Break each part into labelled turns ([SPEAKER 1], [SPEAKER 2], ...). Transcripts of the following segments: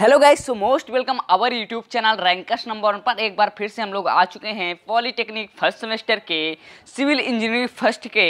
[SPEAKER 1] hello guys so most welcome our YouTube channel rankers number one पर एक बार फिर से हम लोग आ चुके हैं पॉलीटेक्निक फर्स्ट सेमेस्टर के सिविल इंजीनियरिंग फर्स्ट के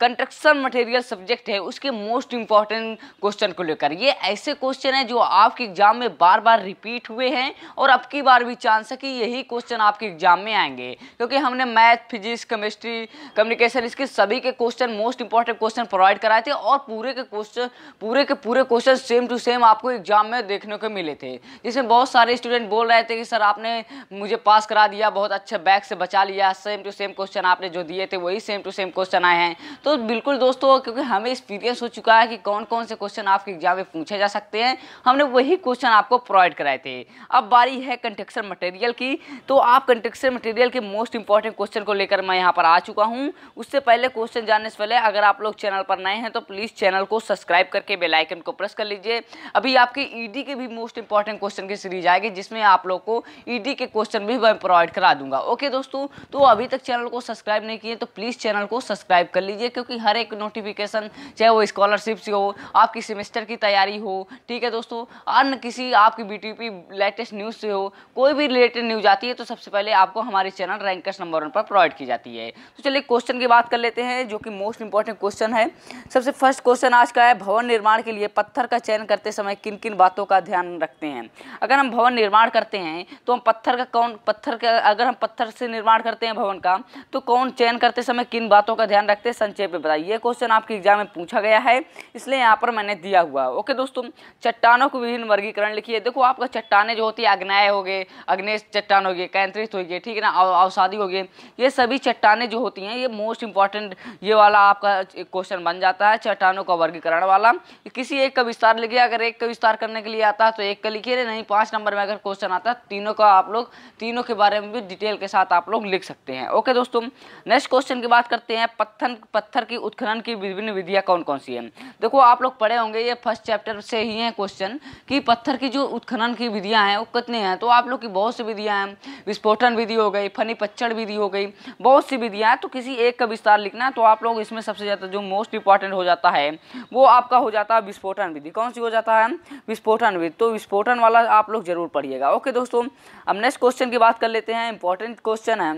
[SPEAKER 1] कंस्ट्रक्शन मटेरियल सब्जेक्ट है उसके मोस्ट इंपॉर्टेंट क्वेश्चन को लेकर ये ऐसे क्वेश्चन हैं जो आपके एग्जाम में बार बार रिपीट हुए हैं और अब की बार भी चांस है कि यही क्वेश्चन आपके एग्जाम में आएंगे क्योंकि हमने मैथ फिजिक्स केमिस्ट्री कम्युनिकेशन इसके सभी के question most important question provide कराए थे और पूरे के क्वेश्चन पूरे के पूरे क्वेश्चन सेम टू सेम आपको एग्जाम में देखने को मिले मिले थे जिसमें बहुत सारे स्टूडेंट बोल रहे थे कि सर आपने मुझे पास करा दिया बहुत अच्छे बैग से बचा लिया सेम टू सेम क्वेश्चन आपने जो दिए थे वही सेम टू सेम क्वेश्चन आए हैं तो बिल्कुल दोस्तों क्योंकि हमें एक्सपीरियंस हो चुका है कि कौन कौन से क्वेश्चन आपके एग्जाम में पूछे जा सकते हैं हमने वही क्वेश्चन आपको प्रोवाइड कराए थे अब बारी है कंटेक्शन मटेरियल की तो आप कंटेक्शन मटेरियल के मोस्ट इंपॉर्टेंट क्वेश्चन को लेकर मैं यहाँ पर आ चुका हूँ उससे पहले क्वेश्चन जानने से पहले अगर आप लोग चैनल पर नए हैं तो प्लीज़ चैनल को सब्सक्राइब करके बेलाइकन को प्रेस कर लीजिए अभी आपके ईडी के भी मोस्ट मोस्ट इंपॉर्टेंट क्वेश्चन की सीरीज आएगी जिसमें आप लोग को ईडी e के क्वेश्चन भी मैं प्रोवाइड करा दूंगा ओके दोस्तों तो अभी तक चैनल को सब्सक्राइब नहीं किए तो प्लीज़ चैनल को सब्सक्राइब कर लीजिए क्योंकि हर एक नोटिफिकेशन चाहे वो स्कॉलरशिप्स हो आपकी सेमेस्टर की तैयारी हो ठीक है दोस्तों अन्य किसी आपकी बी लेटेस्ट न्यूज़ से हो कोई भी रिलेटेड न्यूज आती है तो सबसे पहले आपको हमारे चैनल रैंकर्स नंबर वन पर प्रोवाइड की जाती है तो चलिए क्वेश्चन की बात कर लेते हैं जो कि मोस्ट इंपॉर्टेंट क्वेश्चन है सबसे फर्स्ट क्वेश्चन आज का है भवन निर्माण के लिए पत्थर का चयन करते समय किन किन बातों का ध्यान रख सकते हैं अगर हम भवन निर्माण करते हैं तो हम पत्थर का कौन पत्थर का अगर हम पत्थर से निर्माण करते हैं भवन का तो कौन चयन करते समय किन बातों का ध्यान रखते हैं संक्षेप में बताइए ये क्वेश्चन आपके एग्जाम में पूछा गया है इसलिए यहाँ पर मैंने दिया हुआ ओके दोस्तों चट्टानों को विभिन्न वर्गीकरण लिखिए देखो आपका चट्टाने जो होती है अग्नय हो गए अग्नेश चट्टान हो गए कैंत्रित हो गए ठीक है ना अवसादी हो गए ये सभी चट्टाने जो होती हैं ये मोस्ट इंपॉर्टेंट ये वाला आपका क्वेश्चन बन जाता है चट्टानों का वर्गीकरण वाला किसी एक का विस्तार लिखिए अगर एक का विस्तार करने के लिए आता है तो एक चेक कर लिखिए नहीं पाँच नंबर में अगर क्वेश्चन आता है तीनों का आप लोग तीनों के बारे में भी डिटेल के साथ आप लोग लिख सकते हैं ओके दोस्तों नेक्स्ट क्वेश्चन की बात करते हैं पत्थर पत्थर की उत्खनन की विभिन्न विधियाँ कौन कौन सी हैं देखो आप लोग पढ़े होंगे ये फर्स्ट चैप्टर से ही हैं क्वेश्चन कि पत्थर की जो उत्खनन की विधियाँ हैं वो कितने हैं तो आप लोग की बहुत सी विधियाँ हैं विस्फोटन विधि हो गई फनी पच्चड़ विधि हो गई बहुत सी विधियाँ हैं तो किसी एक का विस्तार लिखना है तो आप लोग इसमें सबसे ज़्यादा जो मोस्ट इंपॉर्टेंट हो जाता है वो आपका हो जाता है विस्फोटन विधि कौन सी हो जाता है विस्फोटन विधि तो विस्फोटन वाला आप लोग जरूर पढ़िएगा ओके दोस्तों अब नेक्स्ट क्वेश्चन की बात कर लेते हैं इंपॉर्टेंट क्वेश्चन है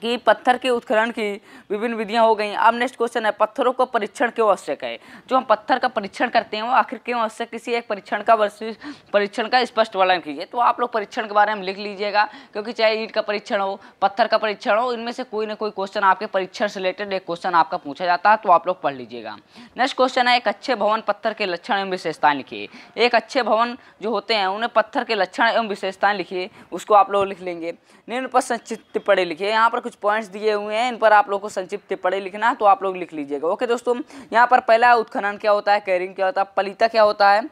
[SPEAKER 1] कि पत्थर के उत्खनन की विभिन्न विधियां हो गई अब नेक्स्ट क्वेश्चन है पत्थरों को परीक्षण क्यों आवश्यक है जो हम पत्थर का परीक्षण करते हैं वो आखिर क्यों आवश्यक किसी एक परीक्षण का वर्ष परीक्षण का स्पष्ट वर्णन कीजिए तो आप लोग परीक्षण के बारे में लिख लीजिएगा क्योंकि चाहे ईट का परीक्षण हो पत्थर का परीक्षण हो इनमें से कोई ना कोई क्वेश्चन आपके परीक्षण से रिलेटेड एक क्वेश्चन आपका पूछा जाता है तो आप लोग पढ़ लीजिएगा नेक्स्ट क्वेश्चन है एक अच्छे भवन पत्थर के लक्षण एवं विशेषताएँ लिखिए एक अच्छे भवन जो होते हैं उन्हें पत्थर के लक्षण एवं विशेषताएँ लिखिए उसको आप लोग लिख लेंगे निम्न पर संचित पढ़े लिखिए यहाँ पर कुछ पॉइंट्स दिए हुए हैं इन पर आप लोग को संक्षिप्त टिप्पणी लिखना है तो आप लोग लिख लीजिएगा ओके दोस्तों यहाँ पर पहला उत्खनन क्या होता है कैरिंग क्या होता है पलिता क्या होता है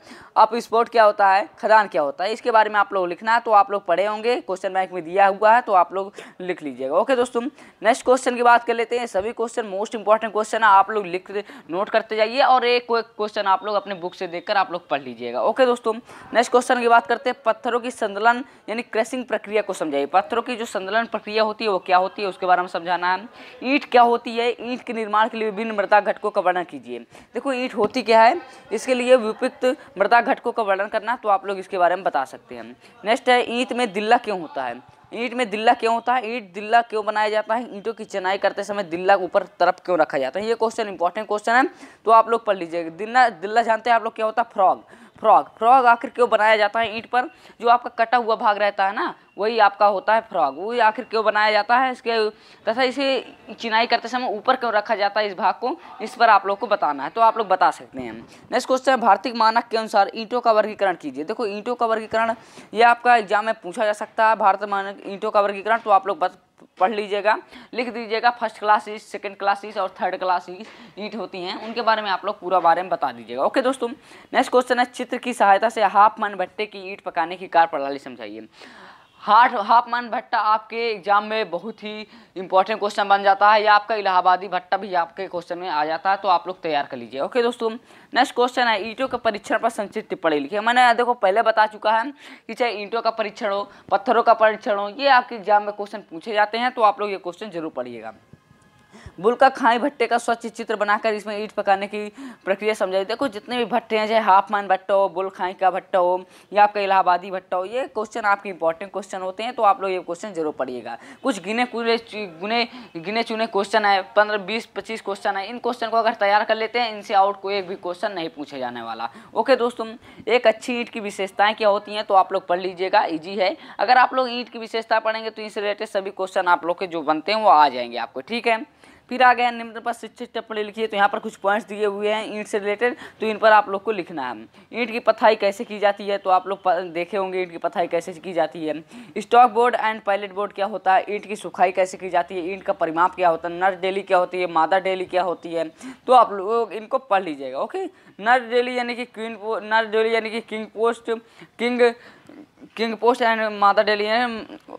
[SPEAKER 1] अप स्पोर्ट क्या होता है खदान क्या होता है इसके बारे में आप लोग लिखना है तो आप लोग पढ़े होंगे क्वेश्चन बैंक में दिया हुआ है तो आप लोग लिख लीजिएगा ओके दोस्तों नेक्स्ट क्वेश्चन की बात कर लेते हैं सभी क्वेश्चन मोस्ट इंपॉर्टेंट क्वेश्चन है आप लोग लिख नोट करते जाइए और एक क्वेश्चन आप लोग अपने बुक से देख आप लोग पढ़ लीजिएगा ओके दोस्तों नेक्स्ट क्वेश्चन की बात करते हैं पत्थरों की संदलन यानी क्रशिंग प्रक्रिया को समझाइए पत्थरों की जो संदलन प्रक्रिया होती है वो क्या होती है आती है उसके बारे में समझाना है ईंट क्या होती है ईंट के निर्माण के लिए विभिन्न मृदा घटकों का वर्णन कीजिए देखो ईंट होती क्या है इसके लिए विपरीत मृदा घटकों का वर्णन करना तो आप लोग इसके बारे में बता सकते हैं नेक्स्ट है ईंट में दिल्ला क्यों होता है ईंट में दिल्ला क्यों होता है ईंट दिल्ला क्यों बनाया जाता है ईंटों की चनाई करते समय दिल्ला ऊपर तरफ क्यों रखा जाता है ये क्वेश्चन इंपॉर्टेंट क्वेश्चन है तो आप लोग पढ़ लीजिएगा दिल्ला दिल्ला जानते हैं आप लोग क्या होता है फ्रॉग फ्रॉग फ्रॉग आखिर क्यों बनाया जाता है ईंट पर जो आपका कटा हुआ भाग रहता है ना वही आपका होता है फ्रॉग वही आखिर क्यों बनाया जाता है इसके तथा इसे चिनाई करते समय ऊपर क्यों रखा जाता है इस भाग को इस पर आप लोग को बताना है तो आप लोग बता सकते हैं नेक्स्ट क्वेश्चन है भारतीय मानक के अनुसार ईंटों का वर्गीकरण कीजिए देखो ईंटों का वर्गीकरण ये आपका एग्जाम में पूछा जा सकता है भारतीय मानक ईंटों का वर्गीकरण तो आप लोग पढ़ लीजिएगा लिख दीजिएगा फर्स्ट क्लासेस सेकंड क्लासेस और थर्ड क्लासेस ईट होती हैं उनके बारे में आप लोग पूरा बारे में बता दीजिएगा ओके दोस्तों नेक्स्ट क्वेश्चन है चित्र की सहायता से हाफ मन भट्टे की ईट पकाने की कार प्रणाली समझाइए हाट मान भट्टा आपके एग्जाम में बहुत ही इंपॉर्टेंट क्वेश्चन बन जाता है या आपका इलाहाबादी भट्टा भी आपके क्वेश्चन में आ जाता है तो आप लोग तैयार कर लीजिए ओके दोस्तों नेक्स्ट क्वेश्चन है ईंटों के परीक्षण पर संचित पढ़े लिखे मैंने देखो पहले बता चुका है कि चाहे ईंटों का परीक्षण हो पत्थरों का परीक्षण हो ये आपके एग्जाम में क्वेश्चन पूछे जाते हैं तो आप लोग ये क्वेश्चन जरूर पढ़िएगा बुलका खाई भट्टे का स्वच्छ चित्र बनाकर इसमें ईट पकाने की प्रक्रिया समझाई देखो जितने भी भट्टे हैं चाहे हाफ मान भट्टा हो बुल खाई का भट्टा हो या आपका इलाहाबादी भट्टा हो ये क्वेश्चन आपके इंपॉर्टेंट क्वेश्चन होते हैं तो आप लोग ये क्वेश्चन जरूर पढ़िएगा कुछ गिने कुने गुने गिने चुने क्वेश्चन है पंद्रह बीस पच्चीस क्वेश्चन है इन क्वेश्चन को अगर तैयार कर लेते हैं इनसे आउट कोई एक भी क्वेश्चन नहीं पूछे जाने वाला ओके दोस्तों एक अच्छी ईट की विशेषताएँ क्या होती हैं तो आप लोग पढ़ लीजिएगा ईजी है अगर आप लोग ईंट की विशेषता पढ़ेंगे तो इससे रिलेटेड सभी क्वेश्चन आप लोग के जो बनते हैं वो आ जाएंगे आपको ठीक है फिर आ गया निम्न पर शिक्षित टिप्पणी लिखिए तो यहाँ पर कुछ पॉइंट्स दिए हुए हैं ईंट से रिलेटेड तो इन पर आप लोग को लिखना है ईंट की पथाई कैसे की जाती है तो आप लोग देखे होंगे ईंट की पथाई कैसे की जाती है stock board and pilot board क्या होता है ईंट की सुखाई कैसे की जाती है ईंट का परिमाप क्या होता है नर डेली क्या होती है मादा डेली क्या होती है तो आप लोग इनको पढ़ लीजिएगा ओके नर डेली यानी कि क्वीन नर डेली यानी कि king post king king post and मादा डेली यानी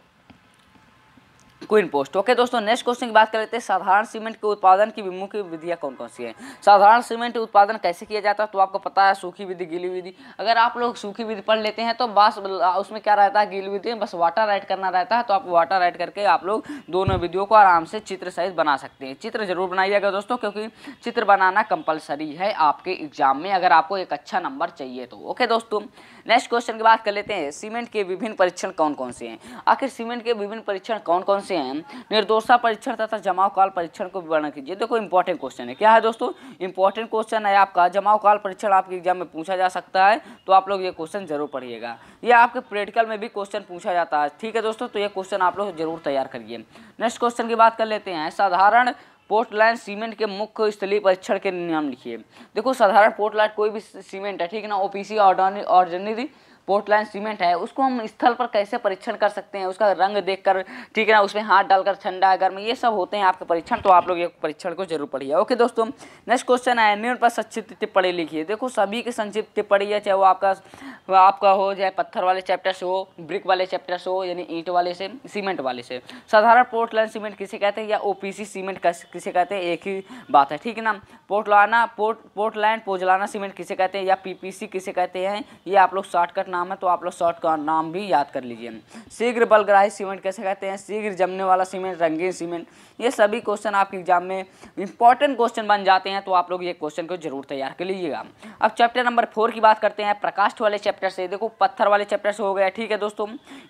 [SPEAKER 1] क्वीन पोस्ट ओके दोस्तों नेक्स्ट क्वेश्चन की बात कर लेते हैं साधारण सीमेंट के उत्पादन की विमुख विधियाँ कौन कौन सी है साधारण सीमेंट उत्पादन कैसे किया जाता है तो आपको पता है सूखी विधि गीली विधि अगर आप लोग सूखी विधि पढ़ लेते हैं तो बस उसमें क्या रहता है गीली विधि में बस वाटर राइट करना रहता है तो आप वाटर राइट करके आप लोग दोनों विधियों को आराम से चित्र सहित बना सकते हैं चित्र जरूर बनाइएगा दोस्तों क्योंकि चित्र बनाना कंपलसरी है आपके एग्जाम में अगर आपको एक अच्छा नंबर चाहिए तो ओके दोस्तों नेक्स्ट क्वेश्चन की बात कर लेते हैं सीमेंट के विभिन्न परीक्षण कौन कौन से हैं आखिर सीमेंट के विभिन्न परीक्षण कौन कौन से हैं हैं निर्दोषता परीक्षण तथा जमाव काल परीक्षण को विवरण कीजिए देखो इंपॉर्टेंट क्वेश्चन है क्या है दोस्तों इंपॉर्टेंट क्वेश्चन है आपका जमाव काल परीक्षण आपके एग्जाम में पूछा जा सकता है तो आप लोग ये क्वेश्चन जरूर पढ़िएगा ये आपके प्रैक्टिकल में भी क्वेश्चन पूछा जाता है ठीक है दोस्तों तो ये क्वेश्चन आप लोग जरूर तैयार करिए नेक्स्ट क्वेश्चन की बात कर लेते हैं साधारण पोर्टलाइन सीमेंट के मुख्य स्थलीय परीक्षण के नियम लिखिए देखो साधारण पोर्टलाइन कोई भी सीमेंट है ठीक है ना ओपीसी ऑर्डनरी पोर्टलाइन सीमेंट है उसको हम स्थल पर कैसे परीक्षण कर सकते हैं उसका रंग देखकर ठीक है ना उसमें हाथ डालकर ठंडा गर्म ये सब होते हैं आपके परीक्षण तो आप लोग ये परीक्षण को जरूर पढ़िए ओके दोस्तों नेक्स्ट क्वेश्चन है पर संक्षिप्त टिप्पणी लिखिए देखो सभी की संक्षिप्त टिप्पणी है चाहे वो आपका आपका हो चाहे पत्थर वाले चैप्टर से हो ब्रिक वाले चैप्टर से हो यानी ईंट वाले से सीमेंट वाले से साधारण पोर्टलाइन सीमेंट किसे कहते हैं या ओपीसी सीमेंट किसे कहते हैं एक ही बात है ठीक है ना पोर्टलाना पोर्ट लाइन पोजलाना सीमेंट किसे कहते हैं या पीपीसी किसे कहते हैं ये आप लोग शॉर्टकट नाम नाम है तो आप लोग शॉर्ट का नाम भी याद कर लीजिए शीघ्र बलग्राही सीमेंट कैसे कहते हैं शीघ्र जमने वाला सीमेंट रंगीन सीमेंट ये सभी क्वेश्चन आपके एग्जाम में इंपॉर्टेंट क्वेश्चन बन जाते हैं तो आप लोग ये क्वेश्चन को जरूर तैयार कर लीजिएगा अब चैप्टर नंबर फोर की बात करते हैं प्रकाष्ठ वाले चैप्टर से देखो पत्थर वाले चैप्टर से हो गया ठीक है दोस्तों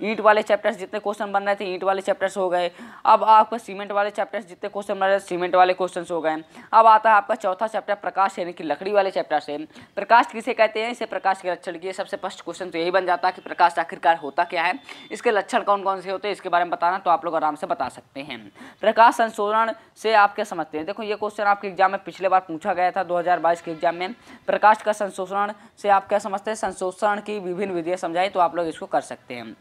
[SPEAKER 1] ईंट वाले चैप्टर जितने क्वेश्चन बन रहे थे ईंट वाले चैप्टर हो गए अब आपका सीमेंट वाले चैप्टर जितने क्वेश्चन बन रहे थे सीमेंट वाले क्वेश्चन हो गए अब आता है आपका चौथा चैप्टर प्रकाश यानी कि लकड़ी वाले चैप्टर से प्रकाश किसे कहते हैं इसे प्रकाश के लक्षण की सबसे फर्स्ट क्वेश्चन क्वेश्चन तो यही बन जाता है कि प्रकाश आखिरकार होता क्या है इसके लक्षण कौन कौन से होते हैं इसके बारे में बताना तो आप लोग आराम से बता सकते हैं प्रकाश संशोधन से आप क्या समझते हैं देखो ये क्वेश्चन आपके एग्जाम में पिछले बार पूछा गया था दो के एग्जाम में प्रकाश का संशोधन से आप क्या समझते हैं संशोधन की विभिन्न विधियाँ समझाई तो आप लोग इसको कर सकते हैं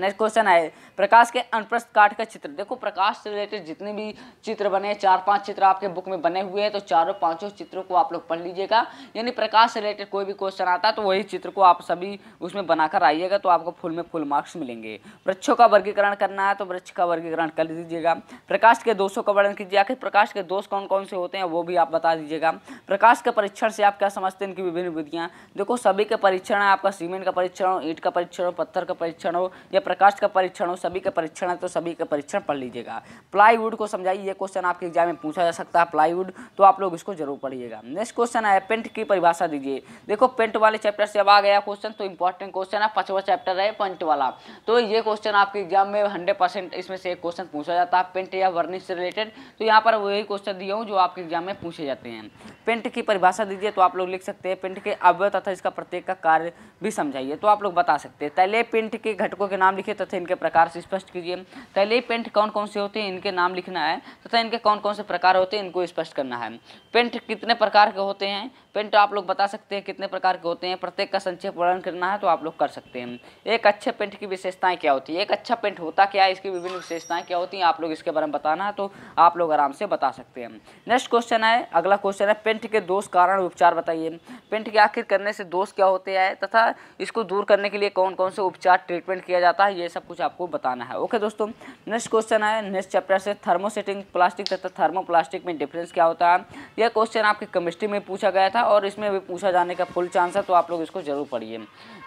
[SPEAKER 1] नेक्स्ट क्वेश्चन है प्रकाश के अनप्रस्थ काट का चित्र देखो प्रकाश से रिलेटेड जितने भी चित्र बने चार पांच चित्र आपके बुक में बने हुए हैं तो चारों पांचों चित्रों को आप लोग पढ़ लीजिएगा यानी प्रकाश से रिलेटेड कोई भी क्वेश्चन आता है तो वही चित्र को आप सभी उसमें बनाकर आइएगा तो आपको फुल में फुल मार्क्स मिलेंगे वृक्षों का वर्गीकरण करना है तो वृक्ष का वर्गीकरण कर दीजिएगा प्रकाश के दोषों का वर्णन कीजिए आखिर प्रकाश के दोष कौन कौन से होते हैं वो भी आप बता दीजिएगा प्रकाश के परीक्षण से आप क्या समझते हैं इनकी विभिन्न विधियाँ देखो सभी के परीक्षण है आपका सीमेंट का परीक्षण हो ईट का परीक्षण हो पत्थर का परीक्षण हो या प्रकाश का परीक्षण हो सभी का परीक्षण है तो सभी का परीक्षण पढ़ लीजिएगा प्लाईवुड को समझाइए ये क्वेश्चन आपके एग्जाम में पूछा जा सकता है प्लाईवुड तो आप लोग इसको जरूर पढ़िएगा नेक्स्ट क्वेश्चन है पेंट की परिभाषा दीजिए देखो पेंट वाले चैप्टर से अब आ गया क्वेश्चन तो इंपॉर्टेंट क्वेश्चन है पचवा चैप्टर है पेंट वाला तो ये क्वेश्चन आपके एग्जाम में हंड्रेड इसमें से एक क्वेश्चन पूछा जाता है पेंट या वर्निश से रिलेटेड तो यहाँ पर वही क्वेश्चन दिया हूँ जो आपके एग्जाम में पूछे जाते हैं पेंट की परिभाषा दीजिए तो आप लोग लिख सकते हैं पेंट के अवय तथा इसका प्रत्येक का कार्य भी समझाइए तो आप लोग बता सकते हैं पहले पेंट के घटकों के नाम नाम लिखे तथा इनके प्रकार से स्पष्ट कीजिए ही पेंट कौन कौन से होते हैं इनके नाम लिखना है तथा इनके कौन कौन से प्रकार होते हैं इनको स्पष्ट करना है पेंट कितने प्रकार के होते हैं पेंट तो आप लोग बता सकते हैं कितने प्रकार के होते हैं प्रत्येक का संक्षेप वर्णन करना है तो आप लोग कर सकते हैं एक अच्छे पेंट की विशेषताएं क्या होती है एक अच्छा पेंट होता क्या है इसकी विभिन्न विशेषताएं क्या होती हैं आप लोग इसके बारे में बताना है तो आप लोग आराम से बता सकते हैं नेक्स्ट क्वेश्चन है अगला क्वेश्चन है पेंट के दोष कारण उपचार बताइए पेंट के आखिर करने से दोष क्या होते हैं तथा इसको दूर करने के लिए कौन कौन से उपचार ट्रीटमेंट किया जाता है का ये सब कुछ आपको बताना है ओके दोस्तों नेक्स्ट क्वेश्चन है नेक्स्ट चैप्टर से थर्मोसेटिंग प्लास्टिक तथा थर्मोप्लास्टिक में डिफरेंस क्या होता है यह क्वेश्चन आपके केमिस्ट्री में पूछा गया था और इसमें भी पूछा जाने का फुल चांस है तो आप लोग इसको जरूर पढ़िए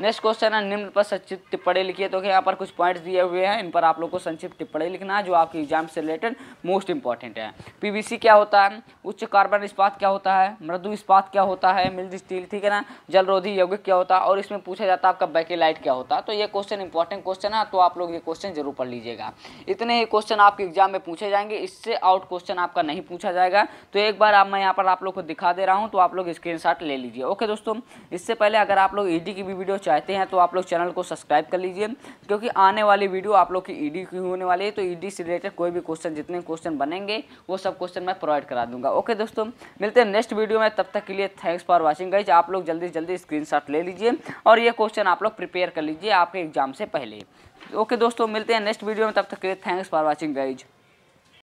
[SPEAKER 1] नेक्स्ट क्वेश्चन है निम्न पर संक्षिप्त टिप्पणी लिखिए तो यहाँ पर कुछ पॉइंट्स दिए हुए हैं इन पर आप लोग को संक्षिप्त टिप्पणी लिखना है जो आपके एग्जाम से रिलेटेड मोस्ट इंपॉर्टेंट है पी क्या होता है उच्च कार्बन इस्पात क्या होता है मृदु इस्पात क्या होता है मिल्ड स्टील ठीक है ना जलरोधी यौगिक क्या होता है और इसमें पूछा जाता है आपका बैकेलाइट क्या होता है तो ये क्वेश्चन इंपॉर्टेंट क्वेश्चन क्वेश्चन है तो आप लोग ये क्वेश्चन जरूर पढ़ लीजिएगा इतने ही क्वेश्चन आपके एग्जाम में पूछे जाएंगे इससे आउट क्वेश्चन आपका नहीं पूछा जाएगा तो एक बार आप मैं यहाँ पर आप लोग को दिखा दे रहा हूँ तो आप लोग स्क्रीन ले लीजिए ओके दोस्तों इससे पहले अगर आप लोग ई की भी वीडियो चाहते हैं तो आप लोग चैनल को सब्सक्राइब कर लीजिए क्योंकि आने वाली वीडियो आप लोग की ई की होने वाली है तो ई से रिलेटेड कोई भी क्वेश्चन जितने क्वेश्चन बनेंगे वो सब क्वेश्चन मैं प्रोवाइड करा दूंगा ओके दोस्तों मिलते हैं नेक्स्ट वीडियो में तब तक के लिए थैंक्स फॉर वॉचिंग गाइज आप लोग जल्दी जल्दी स्क्रीनशॉट ले लीजिए और ये क्वेश्चन आप लोग प्रिपेयर कर लीजिए आपके एग्जाम से पहले ओके दोस्तों मिलते हैं नेक्स्ट वीडियो में तब तक के थैंक्स फॉर वॉचिंग गाइज